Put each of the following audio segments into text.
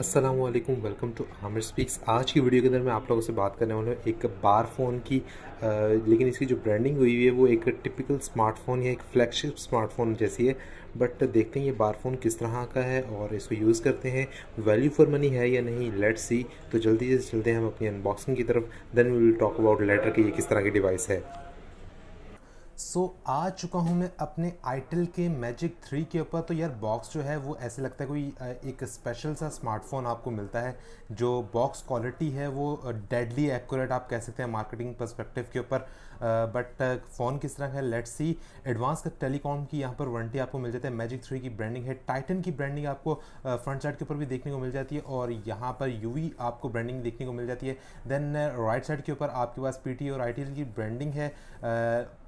Aslam welcome to Aamir speaks आज की video के अंदर मैं आप लोगों से बात करने वाला हूँ एक बार फ़ोन की आ, लेकिन इसकी जो ब्रांडिंग हुई हुई है वो एक टिपिकल स्मार्टफोन या एक फ्लैगशिप स्मार्टफोन जैसी है बट देखते हैं ये बार फ़ोन किस तरह का है और इसको यूज़ करते हैं वैल्यू फॉर मनी है या नहीं लेट सी तो जल्दी से चलते हैं हम अपनी अनबॉक्सिंग की तरफ then we will talk about later कि ये किस तरह की डिवाइस है सो so, आ चुका हूँ मैं अपने आइटल के मैजिक थ्री के ऊपर तो यार बॉक्स जो है वो ऐसे लगता है कोई एक स्पेशल सा स्मार्टफोन आपको मिलता है जो बॉक्स क्वालिटी है वो डेडली एक्यूरेट आप कह सकते हैं मार्केटिंग पर्सपेक्टिव के ऊपर बट फ़ोन किस तरह का है लेट्स सी एडवांस का टेलीकॉम की यहाँ पर वारंटी आपको मिल जाती है मैजिक थ्री की ब्रांडिंग है टाइटन की ब्रांडिंग आपको फ्रंट साइड के ऊपर भी देखने को मिल जाती है और यहाँ पर यू आपको ब्रांडिंग देखने को मिल जाती है देन राइट साइड के ऊपर आपके पास पी और आई की ब्रांडिंग है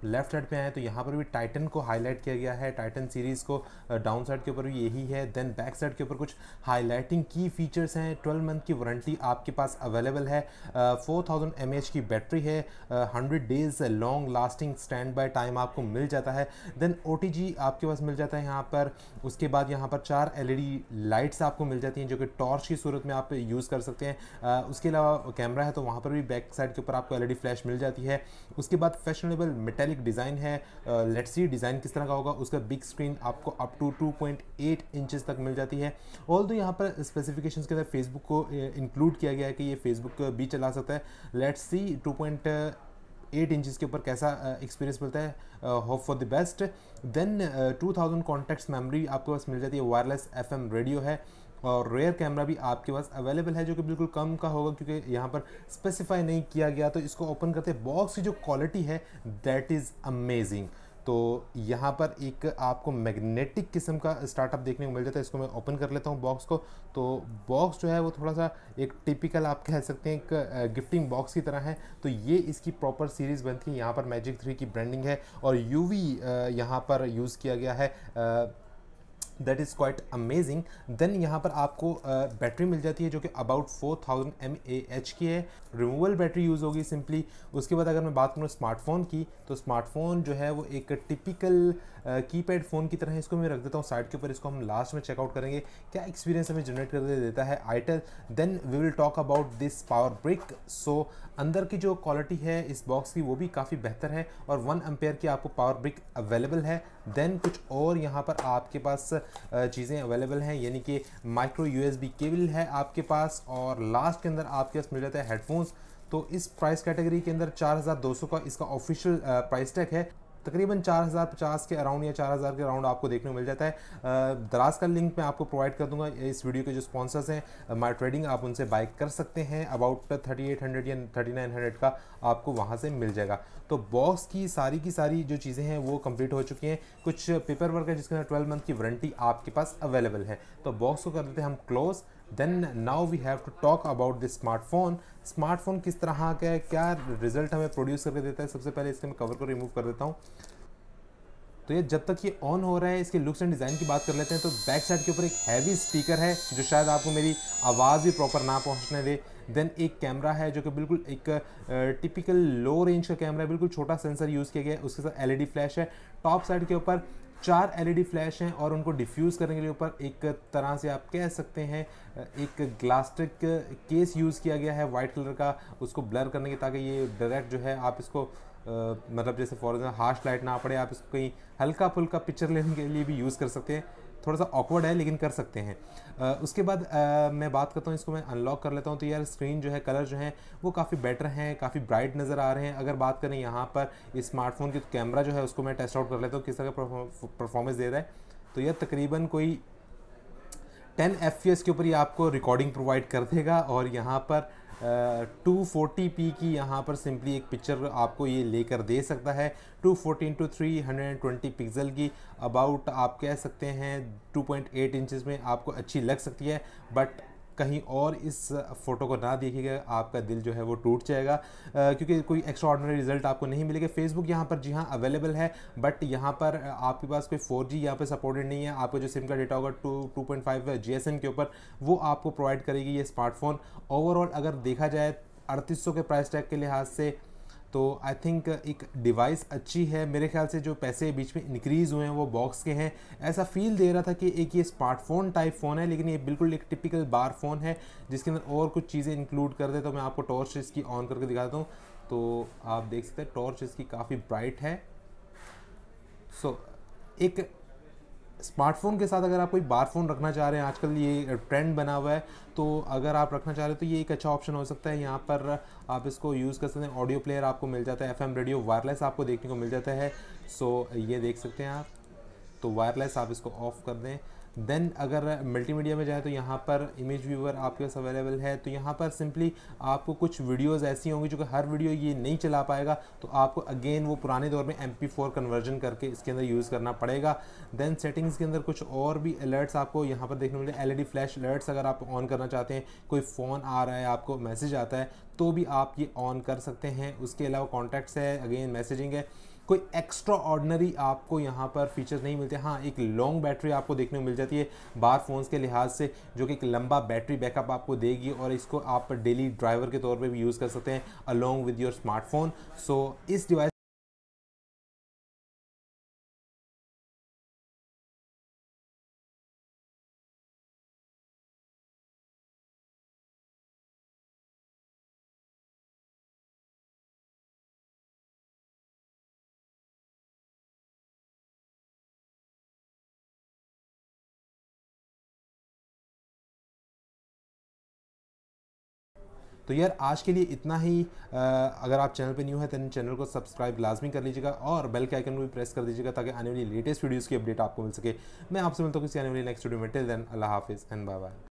लेफ्ट साइड पर आए तो यहाँ पर भी टाइटन को हाईलाइट किया गया है टाइटन सीरीज़ को डाउन साइड के ऊपर भी यही है देन बैक साइड के ऊपर कुछ हाईलाइटिंग की फीचर्स हैं ट्वेल्व मंथ की वारंटी आपके पास अवेलेबल है फोर थाउजेंड एम की बैटरी है hundred days a long lasting standby time आपको मिल जाता है देन ओ आपके पास मिल जाता है यहाँ पर उसके बाद यहाँ पर चार एल लाइट्स e आपको मिल जाती हैं जो कि टॉर्च की सूरत में आप यूज़ कर सकते हैं आ, उसके अलावा कैमरा है तो वहाँ पर भी बैक साइड के ऊपर आपको एल फ्लैश e मिल जाती है उसके बाद फैशनेबल मेटेलिक डिज़ाइन है लेट्स सी डिज़ाइन किस तरह का होगा उसका बिग स्क्रीन आपको अप टू एट इंचज तक मिल जाती है ऑल दो यहाँ पर स्पेसिफिकेशंस के अंदर फेसबुक को इंक्लूड किया गया है कि ये फेसबुक भी चला सकता है let's see point eight inches के ऊपर कैसा एक्सपीरियंस मिलता है hope for the best then two thousand contacts memory आपके पास मिल जाती है वायरलेस एफ रेडियो है और रेयर कैमरा भी आपके पास अवेलेबल है जो कि बिल्कुल कम का होगा क्योंकि यहाँ पर स्पेसिफाई नहीं किया गया तो इसको ओपन करते बॉक्स की जो क्वालिटी है दैट इज़ अमेजिंग तो यहाँ पर एक आपको मैग्नेटिक किस्म का स्टार्टअप देखने को मिल जाता है इसको मैं ओपन कर लेता हूँ बॉक्स को तो बॉक्स जो है वो थोड़ा सा एक टिपिकल आप कह सकते हैं एक गिफ्टिंग बॉक्स की तरह है तो ये इसकी प्रॉपर सीरीज़ बनती है यहाँ पर मैजिक थ्री की ब्रांडिंग है और यू वी यहाँ पर यूज़ किया गया है that is quite amazing then यहाँ पर आपको बैटरी मिल जाती है जो कि about four thousand M A H की है रिमूवल बैटरी यूज़ होगी सिंपली उसके बाद अगर मैं बात करूँ स्मार्टफोन की तो स्मार्टफोन जो है वो एक टिपिकल की पैड फ़ोन की तरह इसको मैं रख देता हूँ साइड के ऊपर इसको हम लास्ट में चेकआउट करेंगे क्या एक्सपीरियंस हमें जनरेट कर देता है itel then we will talk about this power brick so अंदर की जो क्वालिटी है इस बॉक्स की वो भी काफ़ी बेहतर है और वन एम्पेयर की आपको पावर ब्रिक अवेलेबल है देन कुछ और यहाँ पर आपके पास चीज़ें अवेलेबल हैं यानी कि माइक्रो यूएसबी केबल है आपके पास और लास्ट के अंदर आपके पास मिल जाता है हेडफोन्स तो इस प्राइस कैटेगरी के अंदर 4200 का इसका ऑफिशियल प्राइस टैग है तकरीबन 4050 के अराउंड या 4000 के अराउंड आपको देखने को मिल जाता है दराज का लिंक मैं आपको प्रोवाइड कर दूंगा इस वीडियो के जो स्पॉन्सर्स हैं माई ट्रेडिंग आप उनसे बाय कर सकते हैं अबाउट 3800 या 3900 का आपको वहाँ से मिल जाएगा तो बॉक्स की सारी की सारी जो चीज़ें हैं वो कंप्लीट हो चुकी हैं कुछ पेपर वर्क है जिसके अंदर ट्वेल्व मंथ की वारंटी आपके पास अवेलेबल है तो बॉक्स को कर देते हैं हम close then now we have to talk about this smartphone smartphone किस तरह का है क्या रिजल्ट हमें प्रोड्यूस करके देता है सबसे पहले इसके मैं कवर को रिमूव कर देता हूँ तो ये जब तक ये ऑन हो रहा है इसके लुक्स एंड डिज़ाइन की बात कर लेते हैं तो बैक साइड के ऊपर एक हैवी स्पीकर है जो शायद आपको मेरी आवाज़ भी प्रॉपर ना पहुंचने दे देन एक कैमरा है जो कि बिल्कुल एक टिपिकल लो रेंज का कैमरा है बिल्कुल छोटा सेंसर यूज़ किया गया है उसके साथ एलईडी फ्लैश है टॉप साइड के ऊपर चार एलईडी e फ्लैश हैं और उनको डिफ्यूज़ करने के ऊपर एक तरह से आप कह सकते हैं एक ग्लास्टिक केस यूज़ किया गया है वाइट कलर का उसको ब्लर करने के ताकि ये डायरेक्ट जो है आप इसको आ, मतलब जैसे फॉर एग्जाम्पल हार्श लाइट ना पड़े आप इसको कहीं हल्का फुल्का पिक्चर लेने के लिए भी यूज़ कर सकते हैं थोड़ा सा ऑकवर्ड है लेकिन कर सकते हैं उसके बाद मैं बात करता हूँ इसको मैं अनलॉक कर लेता हूँ तो यार स्क्रीन जो है कलर जो है वो काफ़ी बेटर हैं काफ़ी ब्राइट नज़र आ रहे हैं अगर बात करें यहाँ पर स्मार्टफोन की तो कैमरा जो है उसको मैं टेस्ट आउट कर लेता हूँ किस तरह का परफॉर्मेंस दे रहा है तो यह तकरीबन कोई टेन एफ के ऊपर ये आपको रिकॉर्डिंग प्रोवाइड कर देगा और यहाँ पर टू फोर्टी पी की यहाँ पर सिंपली एक पिक्चर आपको ये लेकर दे सकता है two forty into three hundred and twenty pixel की अबाउट आप कह सकते हैं टू पॉइंट एट इंचज़ में आपको अच्छी लग सकती है बट कहीं और इस फ़ोटो को ना देखिएगा आपका दिल जो है वो टूट जाएगा क्योंकि कोई एक्स्ट्रा रिज़ल्ट आपको नहीं मिलेगा फेसबुक यहाँ पर जी हाँ अवेलेबल है बट यहाँ पर आपके पास कोई फोर जी यहाँ पर सपोर्टेड नहीं है आपका जो सिम का डेटा होगा two two point five G S M के ऊपर वो आपको प्रोवाइड करेगी ये स्मार्टफोन ओवरऑल अगर देखा जाए अड़तीस सौ के प्राइस टैग के लिहाज से तो आई थिंक एक डिवाइस अच्छी है मेरे ख्याल से जो पैसे बीच में इंक्रीज़ हुए हैं वो बॉक्स के हैं ऐसा फील दे रहा था कि एक ये स्मार्टफोन टाइप फ़ोन है लेकिन ये बिल्कुल एक टिपिकल बार फ़ोन है जिसके अंदर और कुछ चीज़ें इंक्लूड कर दे तो मैं आपको टॉर्च इसकी ऑन करके दिखा दूँ हूँ तो आप देख सकते हैं टॉर्च इसकी काफ़ी ब्राइट है सो so, एक स्मार्टफ़ोन के साथ अगर आप कोई बार फ़ोन रखना चाह रहे हैं आजकल ये ट्रेंड बना हुआ है तो अगर आप रखना चाह रहे हो तो ये एक अच्छा ऑप्शन हो सकता है यहाँ पर आप इसको यूज़ कर सकते हैं ऑडियो प्लेयर आपको मिल जाता है एफएम रेडियो वायरलेस आपको देखने को मिल जाता है सो ये देख सकते हैं आप तो वायरलेस आप इसको ऑफ़ कर दें देन अगर मल्टीमीडिया में जाए तो यहाँ पर इमेज व्यूवर आपके पास अवेलेबल है तो यहाँ पर सिंपली आपको कुछ वीडियोस ऐसी होंगी जो कि हर वीडियो ये नहीं चला पाएगा तो आपको अगेन वो पुराने दौर में एम कन्वर्जन करके इसके अंदर यूज़ करना पड़ेगा देन सेटिंग्स के अंदर कुछ और भी अलर्ट्स आपको यहाँ पर देखने मिले एल फ्लैश अलर्ट्स अगर आप ऑन करना चाहते हैं कोई फ़ोन आ रहा है आपको मैसेज आता है तो भी आप ये ऑन कर सकते हैं उसके अलावा कॉन्टैक्ट्स है अगेन मैसेजिंग है कोई एक्स्ट्रा ऑर्डनरी आपको यहाँ पर फीचर्स नहीं मिलते हाँ एक लॉन्ग बैटरी आपको देखने को मिल जाती है बार फ़ोन्स के लिहाज से जो कि एक लंबा बैटरी बैकअप आपको देगी और इसको आप डेली ड्राइवर के तौर पर भी यूज़ कर सकते हैं along with your smartphone so इस डिवाइस तो यार आज के लिए इतना ही अगर आप चैनल पर न्यू है तो चैनल को सब्सक्राइब लाजमी कर लीजिएगा और बेल के आइकन को भी प्रेस कर दीजिएगा ताकि आने वाली लेटेस्ट वीडियोज़ की अपडेट आपको मिल सके मैं आपसे मिलता हूँ किसी आने वाली नेक्स्ट वीडियो में टिल देन अल्लाह हाफिज़ एंड बाय बाय